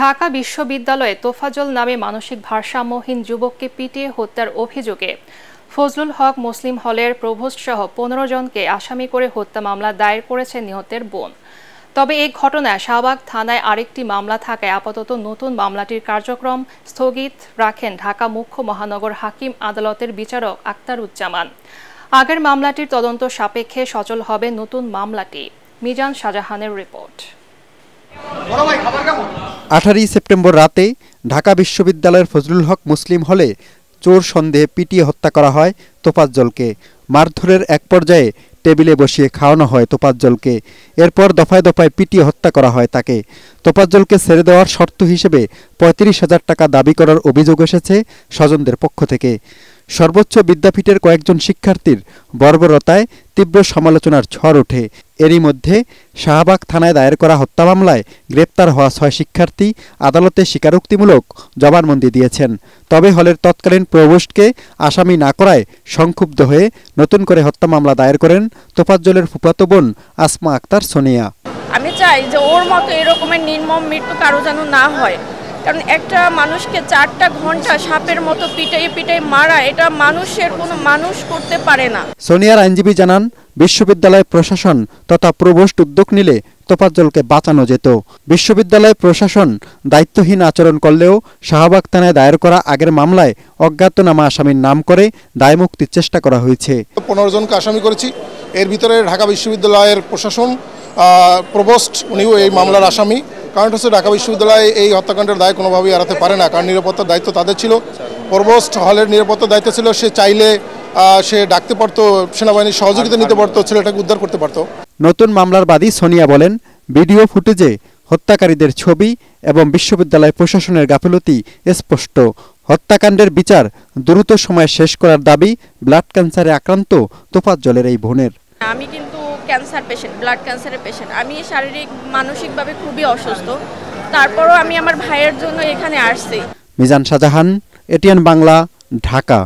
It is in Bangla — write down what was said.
ঢাকা বিশ্ববিদ্যালয়ে তোফাজল নামে মানসিক ভারসাম্যহীন যুবককে পিটিয়ে হত্যার অভিযোগে ফজলুল হক মুসলিম হলের প্রভোস্ট সহ পনেরো জনকে আসামি করে হত্যা মামলা দায়ের করেছে নিহতের বোন তবে এই ঘটনায় শাহবাগ থানায় আরেকটি মামলা থাকায় আপাতত নতুন মামলাটির কার্যক্রম স্থগিত রাখেন ঢাকা মুখ্য মহানগর হাকিম আদালতের বিচারক আক্তারুজ্জামান আগের মামলাটির তদন্ত সাপেক্ষে সচল হবে নতুন মামলাটি মিজান শাহজাহানের রিপোর্ট আঠারোই সেপ্টেম্বর রাতে ঢাকা বিশ্ববিদ্যালয়ের ফজলুল হক মুসলিম হলে চোর সন্দেহে পিটিয়ে হত্যা করা হয় তোপাজ্জলকে মারধরের এক পর্যায়ে টেবিলে বসিয়ে খাওয়ানো হয় তোপাজ্জলকে এরপর দফায় দফায় পিটিয়ে হত্যা করা হয় তাকে তোপাজ্জলকে ছেড়ে দেওয়ার শর্ত হিসেবে পঁয়ত্রিশ হাজার টাকা দাবি করার অভিযোগ এসেছে স্বজনদের পক্ষ থেকে সর্বোচ্চ বিদ্যাপীঠের কয়েকজন শিক্ষার্থীর বর্বরতায় তীব্র সমালোচনার ঝড় ওঠে এরই মধ্যে শাহবাগ থানায় দায়ের করা হত্যা মামলায় গ্রেপ্তার হওয়া ছয় শিক্ষার্থী আদালতে স্বীকারোক্তিমূলক জবানবন্দি দিয়েছেন তবে হলের তৎকালীন প্রভোস্টকে আসামি না করায় সংক্ষুব্ধ হয়ে নতুন করে হত্যা মামলা দায়ের করেন তোফাজ্জলের ফুফাতো বোন আসমা আক্তার সোনিয়া আমি চাই যে ওর মতো এরকমের নির্মম মৃত্যু কারো যেন না হয় কারণ একটা মানুষকে চারটা ঘন্টা সাপের মতো পিটাই পিটাই মারা এটা মানুষের কোনো মানুষ করতে পারে না সোনিয়ার আইনজীবী জানান বিশ্ববিদ্যালয় প্রশাসন তথা প্রভোস্ট উদ্যোগ নিলে তোফাজ্জলকে বাঁচানো যেত বিশ্ববিদ্যালয় প্রশাসন দায়িত্বহীন আচরণ করলেও শাহবাগ থানায় দায়ের করা আগের মামলায় অজ্ঞাতনামা আসামির নাম করে দায়মুক্তির চেষ্টা করা হয়েছে পনেরো জনকে আসামি করেছি এর ভিতরে ঢাকা বিশ্ববিদ্যালয়ের প্রশাসন প্রবোস্ট উনিও এই মামলার আসামি কারণ হচ্ছে ঢাকা বিশ্ববিদ্যালয় এই হত্যাকাণ্ডের দায় কোনোভাবেই এড়াতে পারে না কারণ নিরাপত্তার দায়িত্ব তাদের ছিল প্রবোস্ট হলের নিরাপত্তার দায়িত্ব ছিল সে চাইলে সে ডাকতে পারতো সেনাবাহিনীর সহযোগিতা নিতে পারতো ছেলেটাকে উদ্ধার করতে পারতো নতুন মামলার বাদী সোনিয়া বলেন ভিডিও ফুটেজে হত্যাকারীদের ছবি এবং বিশ্ববিদ্যালয় প্রশাসনের গাফিলতি স্পষ্ট হত্যাকাণ্ডের বিচার দ্রুত সময়ে শেষ করার দাবি ব্লাড ক্যান্সারে আক্রান্ত তোফাজ্জলের এই বোনের আমি কিন্তু ক্যান্সার পেশেন্ট ব্লাড ক্যান্সারের পেশেন্ট আমি শারীরিক মানসিকভাবে খুবই অসুস্থ তারপরও আমি আমার ভাইয়ের জন্য এখানে আসছি মিজান শাহজাহান এটিএন বাংলা ঢাকা